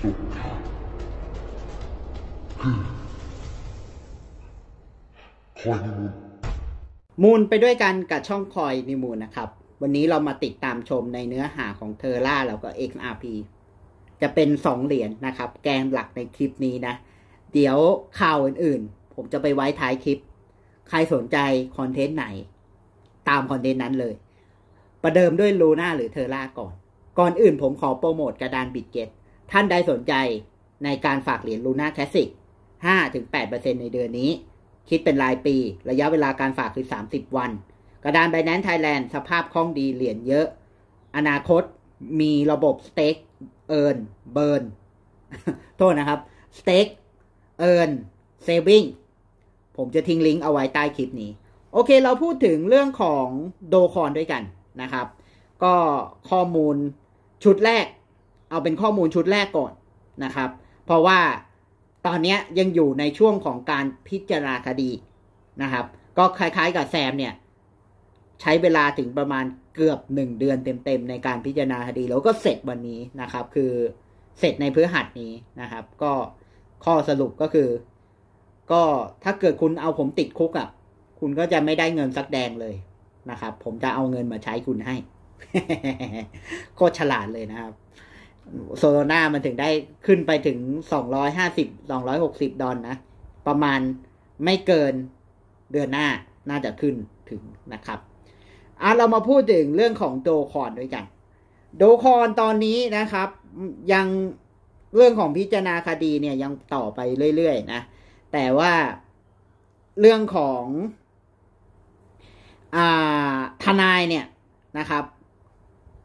คอยนิมูลมูลไปด้วยกันกับช่องคอยนิมูลนะครับ วันนี้เรามาติดตามชมในเนื้อหาของเทอร่าแล้วก็ XRP จะเป็นสองเหรียญนนะครับแกนหลักในคลิปนี้นะ เดี๋ยวข่าวอื่น ๆ ผมจะไปไว้ท้ายคลิป ใครสนใจคอนเทนต์ไหน ตามคอนเทนต์นั้นเลย ประเดิมด้วยลูน่าหรือเทอร่าก่อน ก่อนอื่นผมขอโปรโมทกระดานบิตเกตท่านใดสนใจในการฝากเหรียญลูน่าคลาสสิก 5-8%ในเดือนนี้ คิดเป็นรายปี ระยะเวลาการฝากคือ 30 วัน กระดานไบแนนซ์ไทยแลนด์สภาพคล่องดีเหรียญเยอะ อนาคตมีระบบสเต็กเอิร์นเบิร์นโทษนะครับสเต็กเอิร์นเซฟิงผมจะทิ้งลิงก์เอาไว้ใต้คลิปนี้ โอเค เราพูดถึงเรื่องของโดคอนด้วยกันนะครับ ก็ข้อมูลชุดแรกเอาเป็นข้อมูลชุดแรกก่อนนะครับ เพราะว่าตอนนี้ยังอยู่ในช่วงของการพิจารณาคดีนะครับ ก็คล้ายๆกับแซมเนี่ย ใช้เวลาถึงประมาณเกือบหนึ่งเดือนเต็มๆในการพิจารณาคดีแล้วก็เสร็จวันนี้นะครับ คือเสร็จในพฤหัสนี้นะครับ ก็ข้อสรุปก็คือ ก็ถ้าเกิดคุณเอาผมติดคุกอะ่ะคุณก็จะไม่ได้เงินสักแดงเลยนะครับ ผมจะเอาเงินมาใช้คุณให้โคตรฉลาดเลยนะครับโซโลนามันถึงได้ขึ้นไปถึงสองร้อยห้าสิบ สองร้อยหกสิบดอนนะ ประมาณไม่เกิน เดือนหน้า น่าจะขึ้นถึงนะครับ อ่ะเรามาพูดถึงเรื่องของโดคอนด้วยกัน โดคอนตอนนี้นะครับ ยังเรื่องของพิจารณาคดีเนี่ยยังต่อไปเรื่อยๆนะ แต่ว่าเรื่องของอทนายเนี่ยนะครับ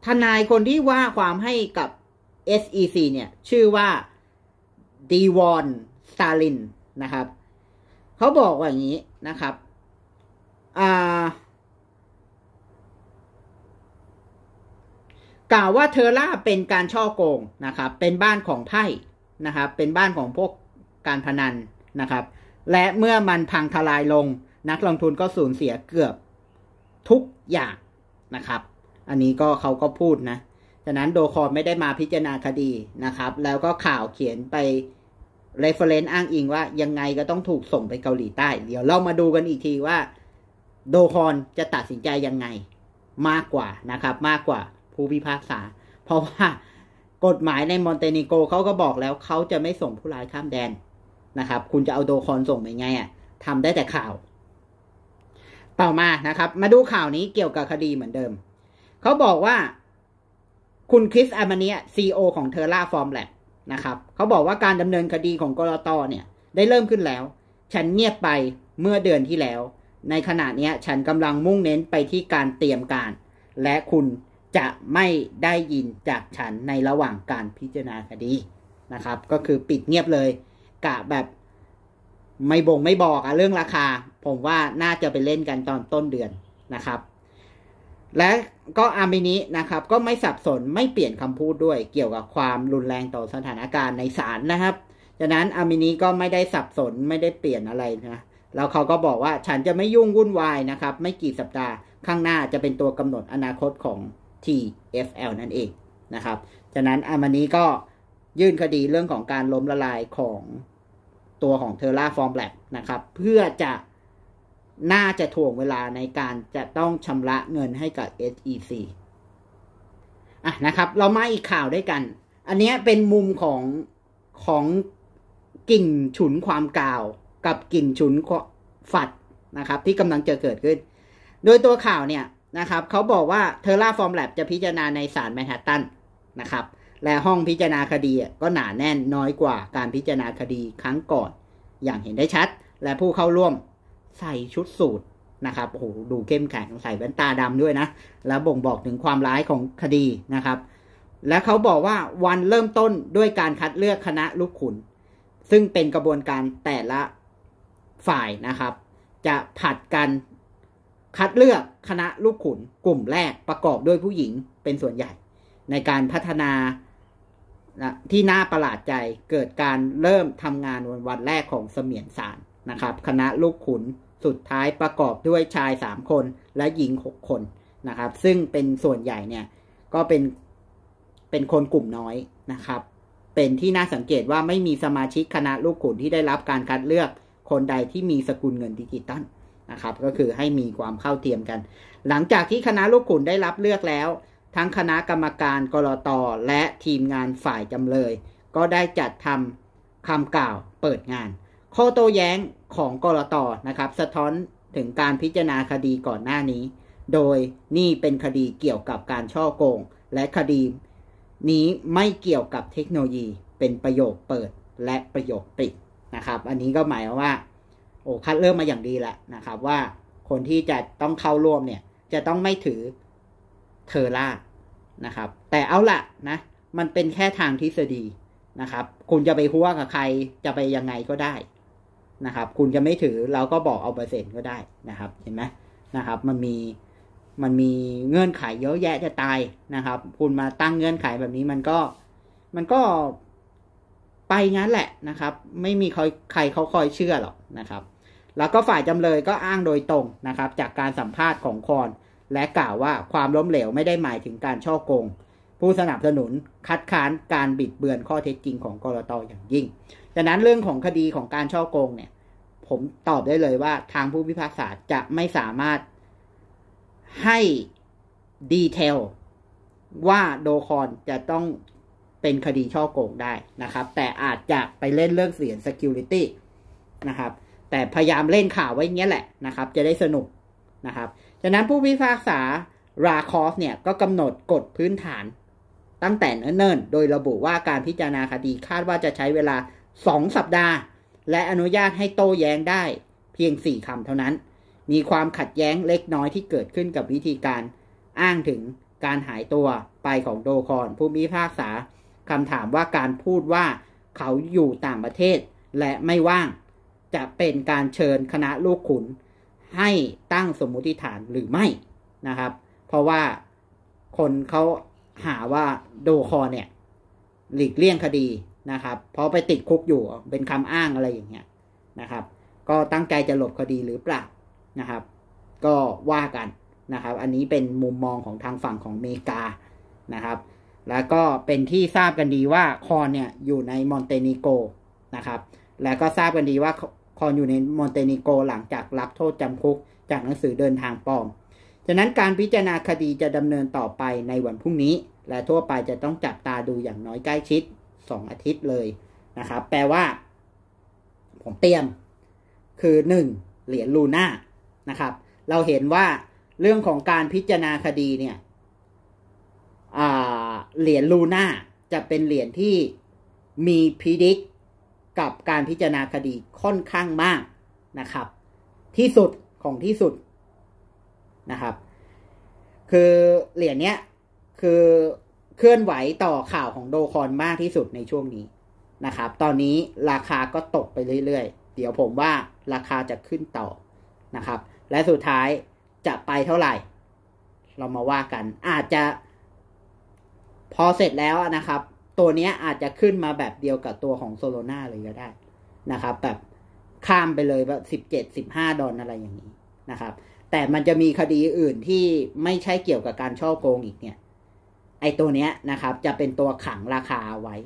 ทนายคนที่ว่าความให้กับ SEC เนี่ยชื่อว่าดีวอนสตาลินนะครับเขาบอกว่าอย่างนี้นะครับกล่าวว่าเทอร่าเป็นการช่อโกงนะครับ เป็นบ้านของไพ่นะครับ เป็นบ้านของพวกการพนันนะครับ และเมื่อมันพังทลายลงนักลงทุนก็สูญเสียเกือบทุกอย่างนะครับ อันนี้ก็เขาก็พูดนะฉะนั้นโดคอไม่ได้มาพิจารณาคดีนะครับ แล้วก็ข่าวเขียนไป reference อ้างอิงว่ายังไงก็ต้องถูกส่งไปเกาหลีใต้ เดี๋ยวเรามาดูกันอีกทีว่า โดคอนจะตัดสินใจยังไงมากกว่านะครับ มากกว่าผู้พิพากษา เพราะว่ากฎหมายในมอนเตเนโกเขาก็บอกแล้วเขาจะไม่ส่งผู้ร้ายข้ามแดนนะครับ คุณจะเอาโดคอนส่งไปไงอ่ะทำได้แต่ข่าว ต่อมานะครับ มาดูข่าวนี้เกี่ยวกับคดีเหมือนเดิมเขาบอกว่าคุณคริสอามาเนียซีโอของเทอร่าฟอร์มแลบนะครับเขาบอกว่าการดำเนินคดีของกรตเนี่ยได้เริ่มขึ้นแล้ว ฉันเงียบไปเมื่อเดือนที่แล้ว ในขณะนี้ฉันกำลังมุ่งเน้นไปที่การเตรียมการ และคุณจะไม่ได้ยินจากฉันในระหว่างการพิจารณาคดีนะครับ ก็คือปิดเงียบเลยกะแบบไม่บ่งไม่บอกอะเรื่องราคา ผมว่าน่าจะไปเล่นกันตอนต้นเดือนนะครับและก็อามินินะครับ ก็ไม่สับสน ไม่เปลี่ยนคำพูดด้วย เกี่ยวกับความรุนแรงต่อสถานการณ์ในศาลนะครับจากนั้นอามินิก็ไม่ได้สับสน ไม่ได้เปลี่ยนอะไรนะแล้วเขาก็บอกว่าฉันจะไม่ยุ่งวุ่นวายนะครับ ไม่กี่สัปดาห์ข้างหน้าจะเป็นตัวกำหนดอนาคตของ TFL นั่นเองนะครับ จากนั้นอามินิก็ยื่นคดีเรื่องของการล้มละลายของตัวของเทอร่าฟอร์มแล็นะครับ เพื่อจะน่าจะถ่วงเวลาในการจะต้องชำระเงินให้กับ SEC อ่ะนะครับ เรามาอีกข่าวด้วยกัน อันนี้เป็นมุมของของกิ่งฉุนความกล่าวกับกิ่งฉุนฝัดนะครับ ที่กำลังจะเกิดขึ้น โดยตัวข่าวเนี่ยนะครับเขาบอกว่าเทอร่าฟอร์มแลบจะพิจารณาในศาลแมนฮัตตันนะครับ และห้องพิจารณาคดีก็หนาแน่นน้อยกว่าการพิจารณาคดีครั้งก่อนอย่างเห็นได้ชัด และผู้เข้าร่วมใส่ชุดสูทนะครับโอ้โหดูเข้มแข็งใส่แว่นตาดำด้วยนะ แล้วบ่งบอกถึงความร้ายของคดีนะครับ และเขาบอกว่าวันเริ่มต้นด้วยการคัดเลือกคณะลูกขุน ซึ่งเป็นกระบวนการแต่ละฝ่ายนะครับ จะผัดกันคัดเลือกคณะลูกขุน กลุ่มแรกประกอบด้วยผู้หญิงเป็นส่วนใหญ่ ในการพัฒนาที่น่าประหลาดใจเกิดการเริ่มทำงานวันวันแรกของเสมียนสารนะครับ คณะลูกขุนสุดท้ายประกอบด้วยชาย 3 คน และหญิง 6 คนนะครับซึ่งเป็นส่วนใหญ่เนี่ยก็เป็นเป็นคนกลุ่มน้อยนะครับ เป็นที่น่าสังเกตว่าไม่มีสมาชิกคณะลูกขุนที่ได้รับการคัดเลือกคนใดที่มีสกุลเงินดิจิตอลนะครับ ก็คือให้มีความเข้าเทียมกัน หลังจากที่คณะลูกขุนได้รับเลือกแล้ว ทั้งคณะกรรมการกรตและทีมงานฝ่ายจำเลย ก็ได้จัดทำคำกล่าวเปิดงาน ข้อโต้แย้งของกรตนะครับ สะท้อนถึงการพิจารณาคดีก่อนหน้านี้ โดยนี่เป็นคดีเกี่ยวกับการช่อโกงและคดี นี้ไม่เกี่ยวกับเทคโนโลยีเป็นประโยคเปิดและประโยคปิดนะครับ อันนี้ก็หมายว่าโอ้คัดเริ่มมาอย่างดีแล้วนะครับ ว่าคนที่จะต้องเข้าร่วมเนี่ยจะต้องไม่ถือเทอร่านะครับ แต่เอาละนะมันเป็นแค่ทางทฤษฎีนะครับ คุณจะไปหัวกับใครจะไปยังไงก็ได้นะครับคุณจะไม่ถือเราก็บอกเอาเปอร์เซ็นต์ก็ได้นะครับเห็นไหมนะครับมันมีมันมีเงื่อนไขเยอะแยะจะตายนะครับ คุณมาตั้งเงื่อนไขแบบนี้มันก็มันก็ไปงั้นแหละนะครับ ไม่มีใครเขาคอยเชื่อหรอกนะครับ แล้วก็ฝ่ายจำเลยก็อ้างโดยตรงนะครับ จากการสัมภาษณ์ของคอนและกล่าวว่าความล้มเหลว ไม่ได้หมายถึงการช่อโกง ผู้สนับสนุนคัดค้านการบิดเบือนข้อเท็จจริงของกรตออย่างยิ่งดังนั้นเรื่องของคดีของการช่อโกงเนี่ย ผมตอบได้เลยว่าทางผู้พิพากษาจะไม่สามารถให้ดีเทลว่าโดคอนจะต้องเป็นคดีช่อโกงได้นะครับ แต่อาจจะไปเล่นเรื่องเสียง Security นะครับ แต่พยายามเล่นข่าวไว้เงี้ยแหละนะครับ จะได้สนุกนะครับจากนั้นผู้พิพากษาราคอฟเนี่ย ก็กำหนดกฎพื้นฐานตั้งแต่เนิ่นๆโดยระบุว่าการพิจารณาคดีคาดว่าจะใช้เวลา2สัปดาห์และอนุญาตให้โต้แย้งได้เพียง4คำเท่านั้น มีความขัดแย้งเล็กน้อยที่เกิดขึ้นกับวิธีการอ้างถึงการหายตัวไปของโดคอนผู้มีภาคษาคำถามว่าการพูดว่าเขาอยู่ต่างประเทศและไม่ว่างจะเป็นการเชิญคณะลูกขุนให้ตั้งสมมุติฐานหรือไม่นะครับ เพราะว่าคนเขาหาว่าโดคอนเนี่ย หลีกเลี่ยงคดีนะครับเพราะไปติดคุกอยู่เป็นคำอ้างอะไรอย่างเงี้ยนะครับ ก็ตั้งใจจะหลบคดีหรือเปล่านะครับ ก็ว่ากันนะครับ อันนี้เป็นมุมมองของทางฝั่งของเมกานะครับ แล้วก็เป็นที่ทราบกันดีว่าคอนเนี่ยอยู่ในมอนเตนิโกนะครับ แล้วก็ทราบกันดีว่าคอนอยู่ในมอนเตนิโกหลังจากรับโทษจำคุกจากหนังสือเดินทางปลอม ฉะนั้นการพิจารณาคดีจะดำเนินต่อไปในวันพรุ่งนี้ และทั่วไปจะต้องจับตาดูอย่างน้อยใกล้ชิดสองอาทิตย์เลยนะครับ แปลว่า ผมเตรียม คือหนึ่งเหรียญลูน่า นะครับ เราเห็นว่าเรื่องของการพิจารณาคดีเนี่ยเหรียญลูน่า จะเป็นเหรียญที่มีพิดิกกับการพิจารณาคดีค่อนข้างมากนะครับ ที่สุดของที่สุดนะครับ คือ เหรียญเนี้ยคือเคลื่อนไหวต่อข่าวของโดคอนมากที่สุดในช่วงนี้นะครับ ตอนนี้ราคาก็ตกไปเรื่อย ๆ เดี๋ยวผมว่าราคาจะขึ้นต่อนะครับ และสุดท้ายจะไปเท่าไหร่ เรามาว่ากันอาจจะ พอเสร็จแล้วนะครับตัวนี้อาจจะขึ้นมาแบบเดียวกับตัวของโซโลนาเลยก็ได้นะครับ แบบข้ามไปเลยแบบสิบเจ็ดสิบห้าดอลอะไรอย่างนี้นะครับ แต่มันจะมีคดีอื่นที่ไม่ใช่เกี่ยวกับการช่อโกงอีกเนี่ยไอตัวเนี้ยนะครับจะเป็นตัวขังราคาไว้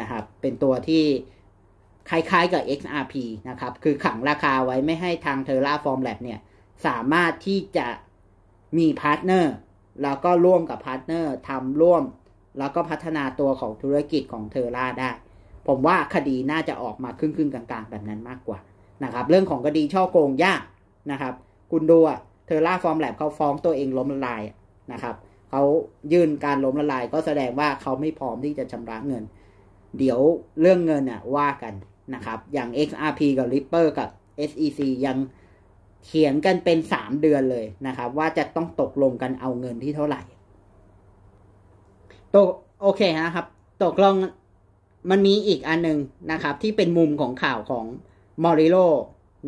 นะครับ เป็นตัวที่คล้ายๆกับ XRP นะครับคือขังราคาไว้ไม่ให้ทาง Terraform Lab เนี่ยสามารถที่จะมีพาร์ทเนอร์แล้วก็ร่วมกับพาร์ทเนอร์ทำร่วม แล้วก็พัฒนาตัวของธุรกิจของเทอร่าได้ ผมว่าคดีน่าจะออกมาครึ่งๆกลาง ๆ แบบนั้นมากกว่านะครับ เรื่องของคดีช่อโกงยากนะครับคุณดูอะเทอร่าฟอร์มแลบเขาฟ้องตัวเองล้มละลายนะครับเขายื่นการล้มละลายก็แสดงว่าเขาไม่พร้อมที่จะชำระเงิน เดี๋ยวเรื่องเงินน่ะว่ากันนะครับ อย่าง XRP กับ Ripper กับ SEC ยังเขียนกันเป็น 3 เดือนเลยนะครับ ว่าจะต้องตกลงกันเอาเงินที่เท่าไหร่ตกโอเคนะครับ ตกลงมันมีอีกอันหนึ่งนะครับ ที่เป็นมุมของข่าวของมอริโล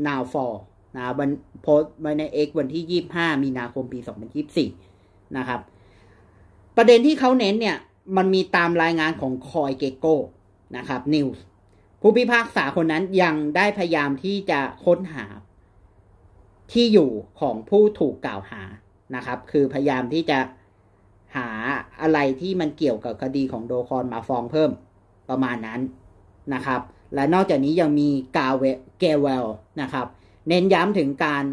นาฟอร์นะวันโพสต์ไว้ในเอ็กวันที่ 25 มีนาคมปี2024นะครับประเด็นที่เขาเน้นเนี่ยมันมีตามรายงานของคอยเกโก้นะครับนิวส์ผู้พิพากษาคนนั้นยังได้พยายามที่จะค้นหา ที่อยู่ของผู้ถูกกล่าวหานะครับ คือพยายามที่จะหาอะไรที่มันเกี่ยวกับคดีของโดคอนมาฟ้องเพิ่มประมาณนั้นนะครับ และนอกจากนี้ยังมีกาเวเกเวลนะครับเน้นย้ำถึงการ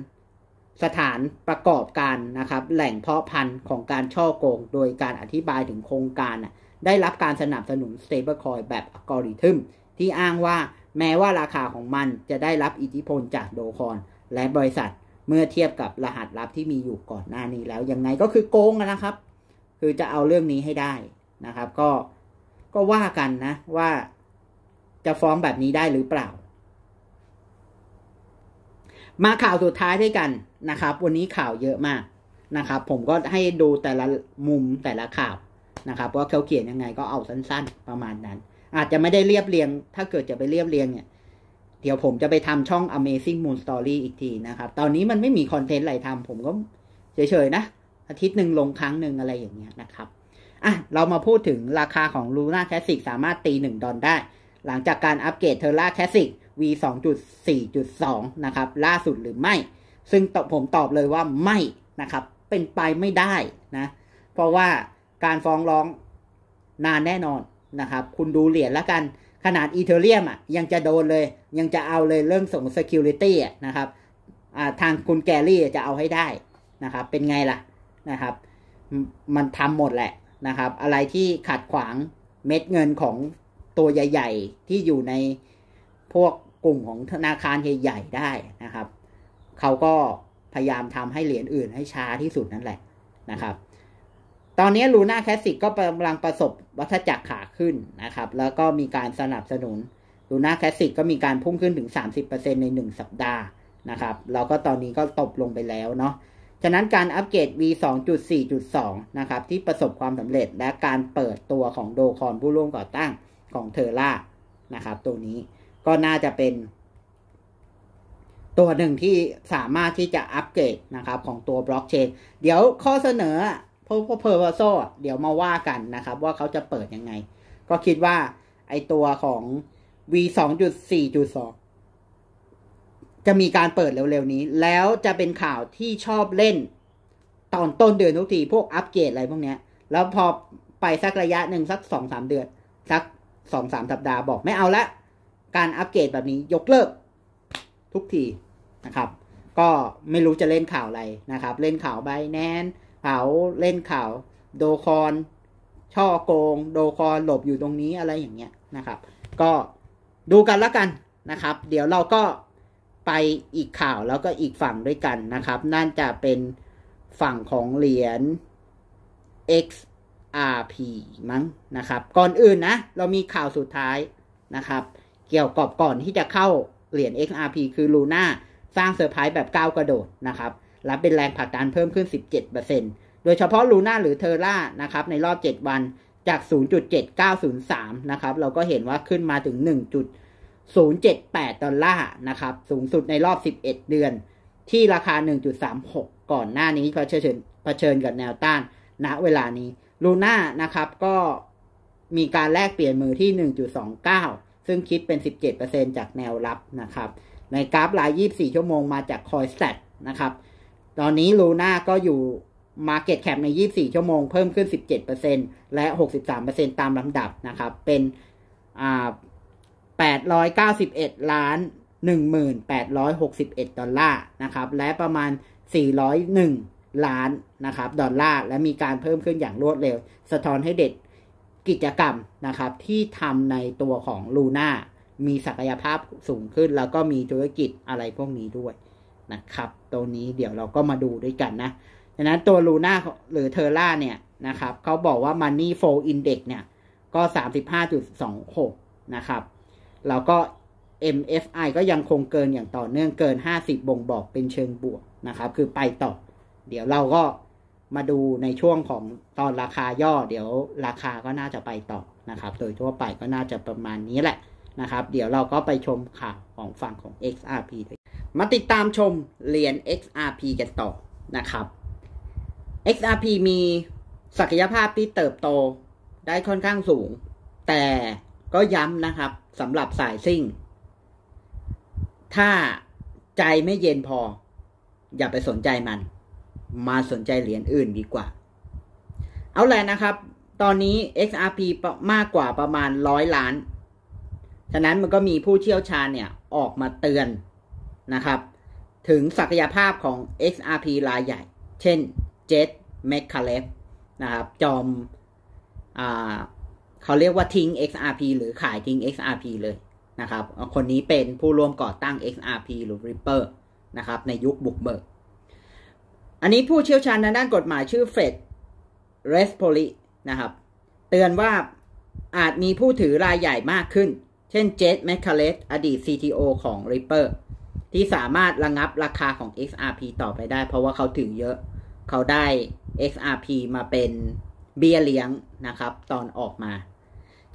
สถานประกอบการนะครับ แหล่งเพาะพันธุ์ของการช่อโกง โดยการอธิบายถึงโครงการได้รับการสนับสนุนเซเบอร์คอยแบบอัลกอริทึมที่อ้างว่าแม้ว่าราคาของมันจะได้รับอิทธิพลจากโดคอนและบริษัทเมื่อเทียบกับรหัสลับที่มีอยู่ก่อนหน้านี้แล้ว ยังไงก็คือโกงนะครับ คือจะเอาเรื่องนี้ให้ได้นะครับ ก็ก็ว่ากันนะว่า จะฟ้องแบบนี้ได้หรือเปล่ามาข่าวสุดท้ายด้วยกันนะครับ วันนี้ข่าวเยอะมากนะครับ ผมก็ให้ดูแต่ละมุมแต่ละข่าวนะครับ ว่าเขาเขียนยังไงก็เอาสั้นๆประมาณนั้น อาจจะไม่ได้เรียบเรียง ถ้าเกิดจะไปเรียบเรียงเนี่ย เดี๋ยวผมจะไปทำช่อง Amazing Moon Story อีกทีนะครับ ตอนนี้มันไม่มีคอนเทนต์อะไรทำผมก็เฉยๆนะ อาทิตย์หนึ่งลงครั้งหนึ่งอะไรอย่างเงี้ยนะครับอ่ะเรามาพูดถึงราคาของ Luna Classic สามารถตีหนึ่งดอลได้ หลังจากการอัปเกรด Terra Classic v 2.4.2 นะครับ ล่าสุดหรือไม่ ซึ่งผมตอบเลยว่าไม่นะครับ เป็นไปไม่ได้นะ เพราะว่าการฟ้องร้องนานแน่นอนนะครับคุณดูเหรียญแล้วกัน ขนาดอีเทเรียมอ่ะยังจะโดนเลย ยังจะเอาเลยเรื่องส่ง Security อ่ะนะครับ ทางคุณแกลี่จะเอาให้ได้นะครับเป็นไงล่ะนะครับ มันทำหมดแหละนะครับ อะไรที่ขัดขวางเม็ดเงินของตัวใหญ่ๆที่อยู่ในพวกลุ่มของธนาคารใหญ่ๆได้นะครับ เขาก็พยายามทำให้เหรียญอื่นให้ช้าที่สุดนั่นแหละนะครับ ตอนนี้ลูน่าแคสสิกก็กำลังประสบวัฏจักรขาขึ้นนะครับ แล้วก็มีการสนับสนุนลูน่าแคสสิกก็มีการพุ่งขึ้นถึง 30%ใน1สัปดาห์นะครับ แล้วก็ตอนนี้ก็ตบลงไปแล้วเนาะฉะนั้นการอัปเกรด V 2.4.2นะครับ ที่ประสบความสำเร็จและการเปิดตัวของโดคอนผู้ร่วมก่อตั้งของเทอร่านะครับตัวนี้ก็น่าจะเป็นตัวหนึ่งที่สามารถที่จะอัปเกรดนะครับของตัวบล็อกเชนเดี๋ยวข้อเสนอพวกเพอร์วโซเดี๋ยวมาว่ากันนะครับ ว่าเขาจะเปิดยังไง ก็คิดว่าไอตัวของ v 2.4.2จะมีการเปิดเร็วๆนี้ แล้วจะเป็นข่าวที่ชอบเล่นตอนต้นเดือนทุกทีพวกอัปเกรดอะไรพวกเนี้ย แล้วพอไปสักระยะหนึ่งสักสองสามเดือนสักสองสามสัปดาห์บอกไม่เอาละการอัปเกรดแบบนี้ยกเลิกทุกทีนะครับ ก็ไม่รู้จะเล่นข่าวอะไรนะครับ เล่นข่าวใบแนนข่าวเล่นข่าว โดคอนช่อโกง โดคอนหลบอยู่ตรงนี้อะไรอย่างเงี้ยนะครับ ก็ดูกันละกันนะครับ เดี๋ยวเราก็ไปอีกข่าวแล้วก็อีกฝั่งด้วยกันนะครับนั่นจะเป็นฝั่งของเหรียญ XRP มั้งนะครับ ก่อนอื่นนะ เรามีข่าวสุดท้ายนะครับเกี่ยวกับก่อนที่จะเข้าเหรียญ XRP คือลูน่าสร้างเซอร์ไพรส์แบบก้าวกระโดดนะครับและเป็นแรงผลักดันเพิ่มขึ้น 17%โดยเฉพาะลูน่าหรือเทอร่านะครับในรอบ 7 วันจาก 0.7903 นะครับ เราก็เห็นว่าขึ้นมาถึง 1.078ดอลลาร์นะครับ สูงสุดในรอบ 11 เดือน ที่ราคา 1.36 ก่อนหน้านี้เผชิญเผชิญกับแนวต้าน ณเวลานี้ลูน่านะครับก็มีการแลกเปลี่ยนมือที่ 1.29ซึ่งคิดเป็น 17%จากแนวรับนะครับ ในกราฟราย 24 ชั่วโมงมาจากคอยสแตทนะครับ ตอนนี้ลูน่าก็อยู่ Market Cap ใน 24 ชั่วโมงเพิ่มขึ้น 17%และ 63%ตามลำดับนะครับ เป็น 891 ล้าน 1,861 ดอลลาร์นะครับ และประมาณ 401 ล้านนะครับ ดอลลาร์ และมีการเพิ่มขึ้นอย่างรวดเร็ว สะท้อนให้เด็ดกิจกรรมนะครับที่ทำในตัวของลูน่ามีศักยภาพสูงขึ้นแล้วก็มีธุรกิจอะไรพวกนี้ด้วยนะครับตัวนี้เดี๋ยวเราก็มาดูด้วยกันนะดังนั้นตัวลูน่าหรือเทอร่าเนี่ย นะครับเขาบอกว่า Money Flow Index เนี่ย ก็สสาามิบห้จุดองหกนะครับ แล้วก็ MFI ก็ยังคงเกินอย่างต่อเนื่องเกินห้าิบบ่งบอกเป็นเชิงบวกนะครับคือไปต่อเดี๋ยวเราก็มาดูในช่วงของตอนราคาย่อ เดี๋ยวราคาก็น่าจะไปต่อนะครับโดยทั่วไปก็น่าจะประมาณนี้แหละนะครับ เดี๋ยวเราก็ไปชมข่าวของฝั่งของ XRP มาติดตามชมเหรียญ XRP กันต่อนะครับ XRP มีศักยภาพที่เติบโตได้ค่อนข้างสูง แต่ก็ย้ำนะครับสำหรับสายซิ่ง ถ้าใจไม่เย็นพอ อย่าไปสนใจมันมาสนใจเหรียญอื่นดีกว่า เอาแหละนะครับ ตอนนี้ XRP มากกว่าประมาณร้อยล้าน ฉะนั้นมันก็มีผู้เชี่ยวชาญเนี่ย ออกมาเตือนนะครับ ถึงศักยภาพของ XRP รายใหญ่ เช่น เจตเมคคาเลฟนะครับ จอมอเขาเรียกว่าทิ้ง XRP หรือขายทิ้ง XRP เลยนะครับ คนนี้เป็นผู้ร่วมก่อตั้ง XRP หรือ Ripper นะครับ ในยุคบุกเบิกอันนี้ผู้เชี่ยวชาญทางด้านกฎหมายชื่อเฟดเรสโพลินะครับ เตือนว่าอาจมีผู้ถือรายใหญ่มากขึ้น เช่นเจสแมคคาเลสอดีต CTO ของ Ripper ที่สามารถระงับราคาของ XRP ต่อไปได้เพราะว่าเขาถือเยอะ เขาได้ XRP มาเป็นเบี้ยเลี้ยงนะครับตอนออกมา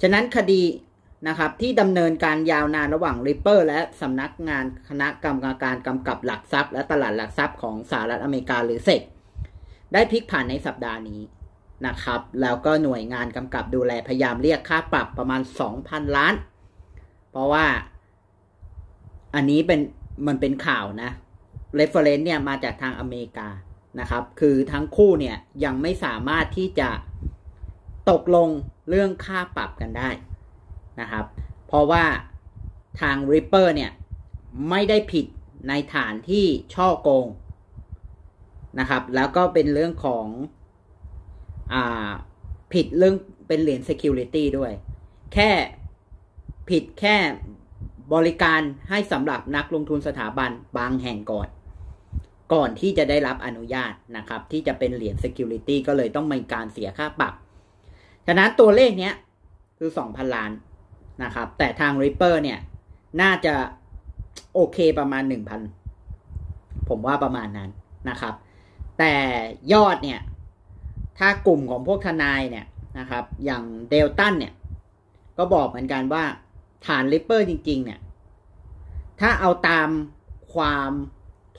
ฉะนั้นคดีนะครับที่ดำเนินการยาวนานระหว่างริปเปอร์และสำนักงานคณะกรรมการกำกับหลักทรัพย์ และตลาดหลักทรัพย์ของสหรัฐอเมริกาหรือเซกได้พลิกผันในสัปดาห์นี้นะครับ แล้วก็หน่วยงานกำกับดูแลพยายามเรียกค่าปรับประมาณ 2,000 ล้าน เพราะว่าอันนี้เป็นมันเป็นข่าวนะเรฟเฟรนซ์เนี่ยมาจากทางอเมริกานะครับ คือทั้งคู่เนี่ยยังไม่สามารถที่จะตกลงเรื่องค่าปรับกันได้นะครับ เพราะว่าทาง Ripper เนี่ย ไม่ได้ผิดในฐานที่ช่อโกงนะครับ แล้วก็เป็นเรื่องของอผิดเรื่องเป็นเหรียญ Security ด้วย แค่ผิดแค่บริการให้สำหรับนักลงทุนสถาบันบางแห่งก่อน ก่อนที่จะได้รับอนุญาตนะครับ ที่จะเป็นเหรียญ Security ก็เลยต้องมีการเสียค่าปรับ ฉะนั้นตัวเลขเนี้ยคือ2,000ล้านนะครับแต่ทาง Ripper เนี่ยน่าจะโอเคประมาณ 1,000 ผมว่าประมาณนั้นนะครับ แต่ยอดเนี่ย ถ้ากลุ่มของพวกทนายเนี่ยนะครับ อย่างเดลตันเนี่ยก็บอกเหมือนกันว่าฐาน Ripper จริง ๆ เนี่ย ถ้าเอาตามความ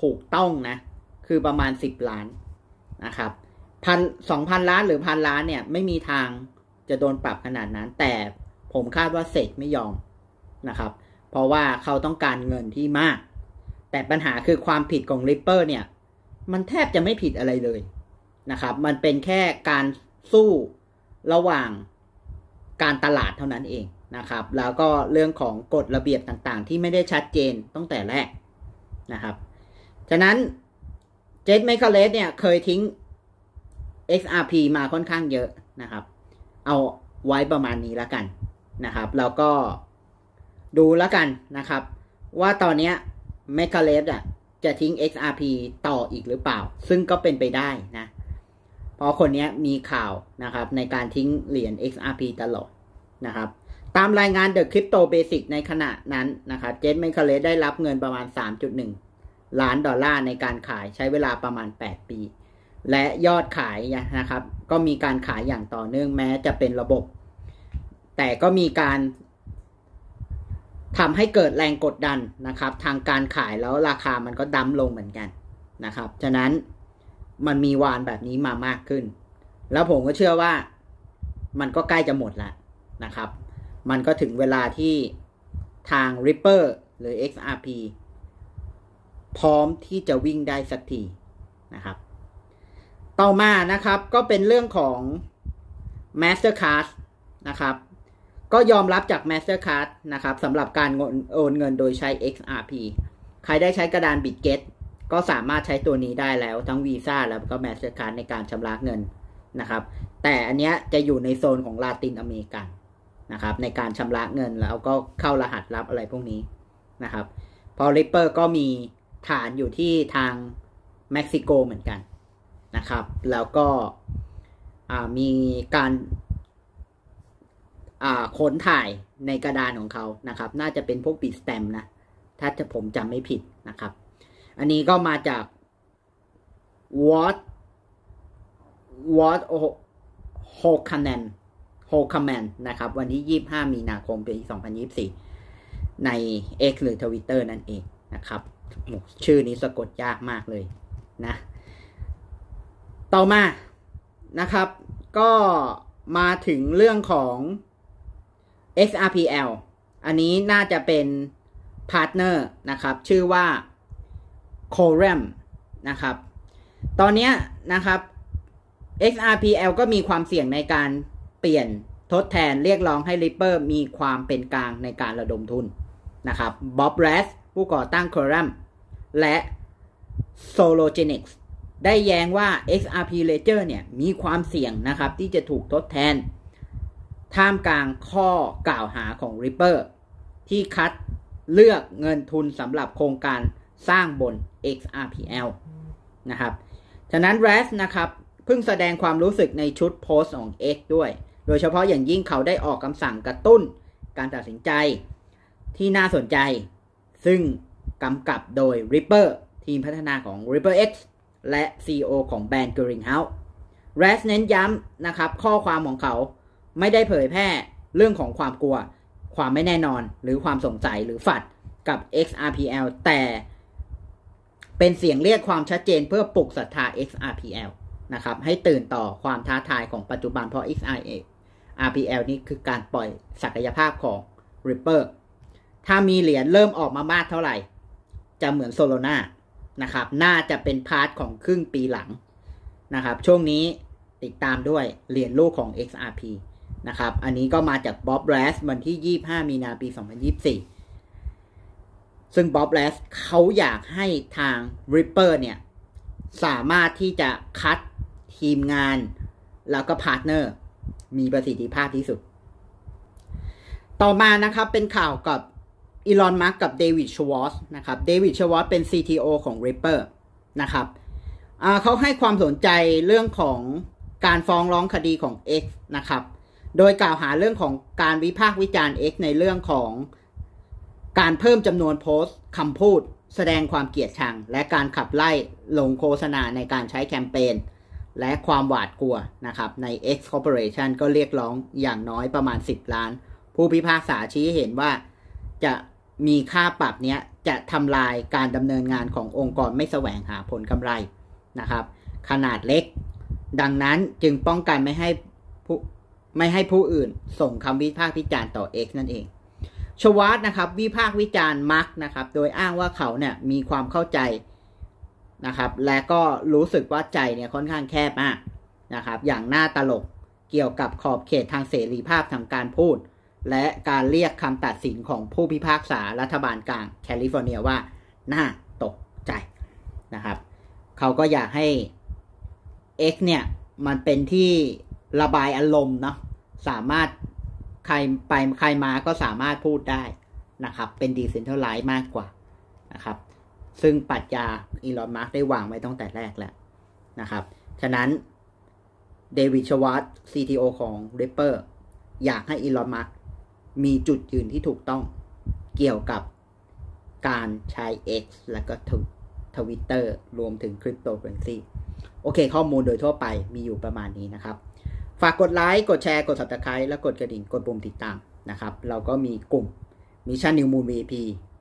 ถูกต้องนะ คือประมาณ 10 ล้านนะครับพันสองพันล้านหรือพันล้านเนี่ยไม่มีทางจะโดนปรับขนาดนั้น แต่ผมคาดว่าเสกไม่ยอมนะครับ เพราะว่าเขาต้องการเงินที่มาก แต่ปัญหาคือความผิดของริปเปอร์เนี่ย มันแทบจะไม่ผิดอะไรเลยนะครับ มันเป็นแค่การสู้ระหว่างการตลาดเท่านั้นเองนะครับ แล้วก็เรื่องของกฎระเบียบต่างๆ ที่ไม่ได้ชัดเจนตั้งแต่แรกนะครับ ฉะนั้นเจสไมเคิลเลสเนี่ยเคยทิ้ง XRP มาค่อนข้างเยอะนะครับ เอาไว้ประมาณนี้แล้วกันนะครับ แล้วก็ดูแล้วกันนะครับ ว่าตอนนี้เมกาเลฟอ่ะจะทิ้ง XRP ต่ออีกหรือเปล่า ซึ่งก็เป็นไปได้นะเพราะคนนี้มีข่าวนะครับ ในการทิ้งเหรียญ XRP ตลอดนะครับ ตามรายงาน The Crypto Basic ในขณะนั้น นะครับเจสเมคาเลสได้รับเงินประมาณ 3.1 ล้านดอลลาร์ ในการขายใช้เวลาประมาณ 8 ปี และยอดขายนะครับ ก็มีการขายอย่างต่อเนื่องแม้จะเป็นระบบแต่ก็มีการทำให้เกิดแรงกดดันนะครับ ทางการขายแล้วราคามันก็ดั้มลงเหมือนกันนะครับ ฉะนั้นมันมีวานแบบนี้มามากขึ้น แล้วผมก็เชื่อว่ามันก็ใกล้จะหมดละนะครับ มันก็ถึงเวลาที่ทาง Ripper หรือ XRP พร้อมที่จะวิ่งได้สักทีนะครับ ต่อมานะครับก็เป็นเรื่องของ Mastercard นะครับก็ยอมรับจาก Mastercard นะครับสำหรับการโอนเงินโดยใช้ XRP ใครได้ใช้กระดาน Bitget ก็สามารถใช้ตัวนี้ได้แล้ว ทั้ง Visa แล้วก็ Mastercard ในการชำระเงินนะครับ แต่อันเนี้ยจะอยู่ในโซนของลาตินอเมริกันนะครับ ในการชำระเงินแล้วก็เข้ารหัสรับอะไรพวกนี้นะครับพอ Ripper ก็มีฐานอยู่ที่ทางเม็กซิโกเหมือนกันนะครับ แล้วก็มีการขนถ่ายในกระดานของเขานะครับ น่าจะเป็นพวกปีสแตมนะ ถ้าจะผมจำไม่ผิดนะครับ อันนี้ก็มาจาก what what โฮคันแนนโฮคัมแนนะครับ วันที่25 มีนาคมปี2024 ใน X หรือ Twitter นั่นเองนะครับ ชื่อนี้สะกดยากมากเลย นะ ต่อมา นะครับ ก็มาถึงเรื่องของ XRPL อันนี้น่าจะเป็นพาร์ทเนอร์นะครับ ชื่อว่า c o r e m นะครับ ตอนนี้นะครับ XRPL ก็มีความเสี่ยงในการเปลี่ยนทดแทนเรียกร้องให้ Ripper มีความเป็นกลางในการระดมทุนนะครับบ๊อบแรสผู้ก่อตั้ง c o r e m และ s o l o g e n i s ได้แย้งว่า XRP Ledger เนี่ย มีความเสี่ยงนะครับ ที่จะถูกทดแทนท่ามกลางข้อกล่าวหาของ Ripper ที่คัดเลือกเงินทุนสำหรับโครงการสร้างบน XRPL นะครับ ฉะนั้น r a s นะครับเพิ่งแสดงความรู้สึกในชุดโพสต์ของ X ด้วย โดยเฉพาะอย่างยิ่งเขาได้ออกคำสั่งกระตุ้นการตัดสินใจที่น่าสนใจ ซึ่งกำกับโดย Ripper ทีมพัฒนาของ Ripper X และ CEO ของแบรนด์ g r i n g h o u s e r a s เน้นย้ำนะครับข้อความของเขาไม่ได้เผยแพร่เรื่องของความกลัว ความไม่แน่นอน หรือความสงสัย หรือฝัดกับ XRPL แต่เป็นเสียงเรียกความชัดเจนเพื่อปลุกศรัทธา XRPL นะครับ ให้ตื่นต่อความท้าทายของปัจจุบันเพราะ x r RPL นี่คือการปล่อยศักยภาพของ Ripper ถ้ามีเหรียญเริ่มออกมามากเท่าไหร่ จะเหมือนโซโลนานะครับ น่าจะเป็นพาร์ทของครึ่งปีหลัง นะครับ ช่วงนี้ติดตามด้วยเหรียญลูกของ XRP นะครับ อันนี้ก็มาจากบ๊อบแรสวันที่ 25 มีนาปี 2024 ซึ่งบ๊อบแรสเขาอยากให้ทาง Ripper เนี่ยสามารถที่จะคัดทีมงาน แล้วก็พาร์ทเนอร์มีประสิทธิภาพที่สุด ต่อมานะครับเป็นข่าวกับอีลอนมาร์กกับเดวิดชวอสนะครับ เดวิดชวอสเป็น CTO ของ Ripper นะครับเขาให้ความสนใจเรื่องของการฟ้องร้องคดีของ X นะครับโดยกล่าวหาเรื่องของการวิพากษ์วิจารณ์ X ในเรื่องของ การเพิ่มจำนวนโพสต์คำพูดแสดงความเกลียดชัง และการขับไล่ลงโฆษณาในการใช้แคมเปญและความหวาดกลัวนะครับใน X Corporation ก็เรียกร้องอย่างน้อยประมาณ 10 ล้าน ผู้พิพากษาชี้เห็นว่า จะมีค่าปรับเนี้ย จะทำลายการดำเนินงานขององค์กรไม่แสวงหาผลกำไรนะครับ ขนาดเล็ก ดังนั้นจึงป้องกันไม่ให้ไม่ให้ผู้อื่นส่งคำวิพากษ์วิจารณ์ต่อ X นั่นเอง ชวาร์ตนะครับวิพากษ์วิจารณ์มาร์กนะครับ โดยอ้างว่าเขาเนี่ยมีความเข้าใจนะครับ และก็รู้สึกว่าใจเนี่ยค่อนข้างแคบมากนะครับ อย่างน่าตลกเกี่ยวกับขอบเขตทางเสรีภาพทางการพูด และการเรียกคำตัดสินของผู้พิพากษารัฐบาลกลางแคลิฟอร์เนียว่า น่าตกใจนะครับ เขาก็อยากให้ X เนี่ยมันเป็นที่ระบายอารมณ์เนาะ สามารถใครไปใครมาก็สามารถพูดได้นะครับ เป็นดีเซนเทลไลซ์มากกว่านะครับ ซึ่งปัจจาอีลอนมาร์กได้วางไว้ตั้งแต่แรกแล้วนะครับ ฉะนั้นเดวิดชวัตซีทีโอของเรปเปอร์อยากให้อีลอนมาร์กมีจุดยืนที่ถูกต้องเกี่ยวกับการใช้ X แล้วก็ทวิตเตอร์รวมถึงคริปโตเคอเรนซีโอเค ข้อมูลโดยทั่วไปมีอยู่ประมาณนี้นะครับฝากกดไลค์กดแชร์กด subscribe และกดกระดิ่งกดปุ่มติดตามนะครับ เราก็มีกลุ่มมิชชั่นนิวมูน v พ p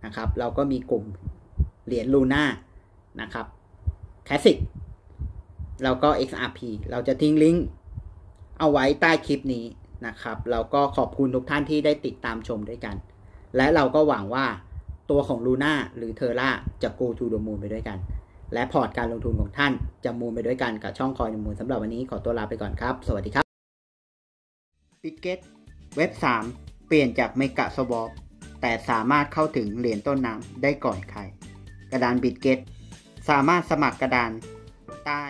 นะครับ เราก็มีกลุ่มเหรียญลูน่านะครับคลาสสิกเราก็ XRP เราจะทิ้งลิงก์เอาไว้ใต้คลิปนี้นะครับ เราก็ขอบคุณทุกท่านที่ได้ติดตามชมด้วยกัน และเราก็หวังว่าตัวของลูน่าหรือเทอร่าจะ go to the moon ไปด้วยกัน และพอร์ตการลงทุนของท่านจะมูนไปด้วยกันกับช่องคอยมูนสำหรับวันนี้ขอตัวลาไปก่อนครับ สวัสดีครับปิกเกตเว็บ 3 เปลี่ยนจากเมกะสวอปแต่สามารถเข้าถึงเหรียญต้นน้ำได้ก่อนใครกระดานบิตเกตสามารถสมัครกระดาน ใต้